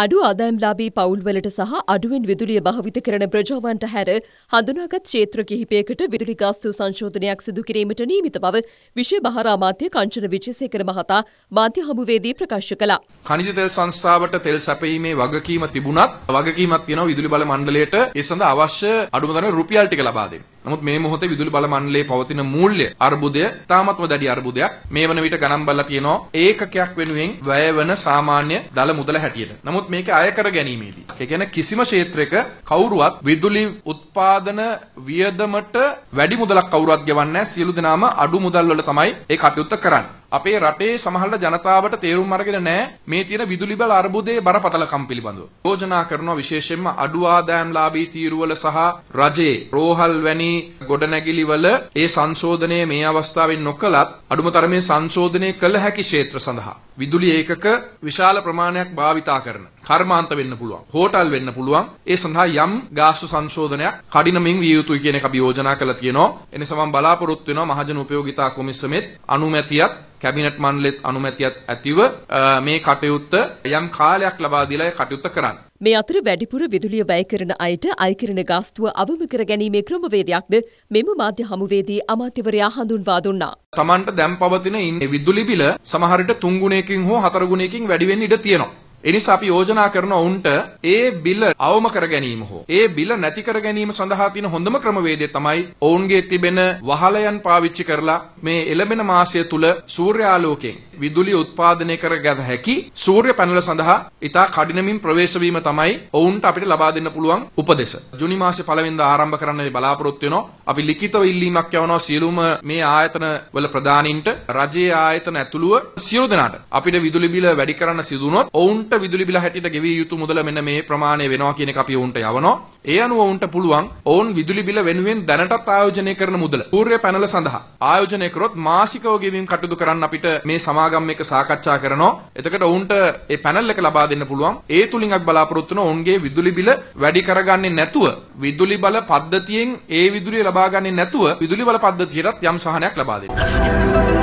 අඩු ආදායම්ලාබී පවුල්වලට සහ අඩුවෙන් විදුලිය භාවිත කරන ප්‍රජාවන්ට හැර හඳුනාගත් ක්ෂේත්‍ර කිහිපයකට විදුලි ගාස්තු සංශෝධනයක් සිදු කිරීමට නියමිත බව විෂය බහාර අමාත්‍ය කංචන විජේසේකර මහතා මාධ්‍ය හමුවේදී ප්‍රකාශ කළා. ඛනිජ තෙල් සංස්ථාවට තෙල් සැපයීමේ වගකීම තිබුණත් වගකීමක් තියෙනවා විදුලි බල මණ්ඩලයට ඒ සඳහා අවශ්‍ය අඩුම ගානේ රුපියල් ටික ලබා දෙන්න. නමුත් මේ මොහොතේ විදුලි බල මණ්ඩලයේ පවතින මූල්‍ය අර්බුදය තාමත්ම දැඩි අර්බුදයක්. මේ වන විට ගණන් බලලා තියෙනවා ඒකකයක් වෙනුවෙන් වැය වෙන සාමාන්‍ය දල මුදල හැටියට. නමුත් මේක අය කර ගැනීමේදී ඒ කියන්නේ කිසිම ක්ෂේත්‍රයක කවුරුවත් විදුලි උත්පාදන වියදමට වැඩි මුදලක් කවුරුවත් ගෙවන්නේ නැහැ. සියලු දෙනාම අඩු මුදල් වල තමයි ඒ කටයුත්ත කරන්නේ. අපේ රටේ සමහර ජනතාවට තේරුම් අරගෙන නැහැ මේ තියෙන විදුලි බල අර්බුදයේ බරපතලකම් පිළිබඳව. යෝජනා කරනවා විශේෂයෙන්ම අඩු ආදායම්ලාභී තීරුවල සහ රජයේ රෝහල් වැනි ගොඩනැගිලිවල ඒ සංශෝධනය මේ අවස්ථාවෙන් නොකලත් අඩුම තරමේ සංශෝධනය කළ හැකි ක්ෂේත්‍ර සඳහා විදුලි ඒකක විශාල ප්‍රමාණයක් භාවිතා කරන කර්මාන්ත වෙන්න පුළුවන් හෝටල් වෙන්න පුළුවන් ඒ සඳහා යම් ගාස්තු සංශෝධනයක් කඩිනමින් විය යුතුයි කියන එක අපි යෝජනා කරලා තියෙනවා එනස මම බලාපොරොත්තු වෙනවා මහජන උපයෝගිතා කොමිසමෙත් අනුමැතියත් කැබිනට් මණ්ඩලෙත් අනුමැතියත් ඇතිව මේ කටයුත්ත යම් කාලයක් ලබා දීලා කටයුත්ත කරන්න මේ අතර වැඩිපුර විදුලිය වැය කරන අයට අයකිරණ ගාස්තුව අවම කර ගැනීමේ ක්‍රමවේදයක්ද මෙම මාධ්‍ය හමුවේදී අමාත්‍යවරයා හඳුන්වා දුන්නා. තමන්ට දැන් පවතින විදුලි බිල සමහරට තුන් ගුණයකින් හෝ හතර ගුණයකින් වැඩි වෙන්න ඉඩ තියෙනවා. එනිසා අපි යෝජනා කරන ඔවුන්ට ඒ බිල අවම කර ගැනීම හෝ ඒ බිල නැති කර ගැනීම සඳහා තියෙන හොඳම ක්‍රමවේදය තමයි ඔවුන්ගේ තිබෙන වහලයන් පාවිච්චි කරලා මේ එළඹෙන මාසය තුල සූර්යාලෝකයෙන් විදුලිය උත්පාදනය කරගත හැකි සූර්ය පැනල සඳහා ඉතා කඩිනමින් ප්‍රවේශ වීම තමයි ඔවුන්ට අපිට ලබා දෙන්න පුළුවන් උපදෙස. ජුනි මාසේ පළවෙනිදා ආරම්භ කරන්න බලාපොරොත්තු වෙනවා. අපි ලිඛිතව ඉල්ලීමක් යවනවා සියලුම මේ ආයතන වල ප්‍රධානීන්ට රජයේ ආයතන ඇතුළුව සියලු දෙනාට අපිට විදුලි බිල වැඩි කරන්න සිදු වුණොත් ඔවුන්ට උන්ට විදුලි බිල හැටියට ගෙවිය යුතු මුදල මෙන්න මේ ප්‍රමාණය වෙනවා කියන එක අපි උන්ට යවනවා. ඒ අනුව උන්ට පුළුවන් ඔවුන් විදුලි බිල වෙනුවෙන් දැනටත් ආයෝජනය කරන මුදල පූර්ව පැනල සඳහා ආයෝජනය කරොත් මාසිකව ගෙවීම් කටයුතු කරන්න අපිට මේ සමාගම් එක සාකච්ඡා කරනවා. එතකොට ඔවුන්ට ඒ පැනල් එක ලබා දෙන්න පුළුවන්. ඒ තුලින් අපි බලාපොරොත්තු වෙන ඔවුන්ගේ විදුලි බිල වැඩි කරගන්නේ නැතුව විදුලි බල පද්ධතියෙන් ඒ විදුලිය ලබා ගන්නේ නැතුව විදුලි බල පද්ධතියටත් යම් සහනයක් ලබා දෙන්න.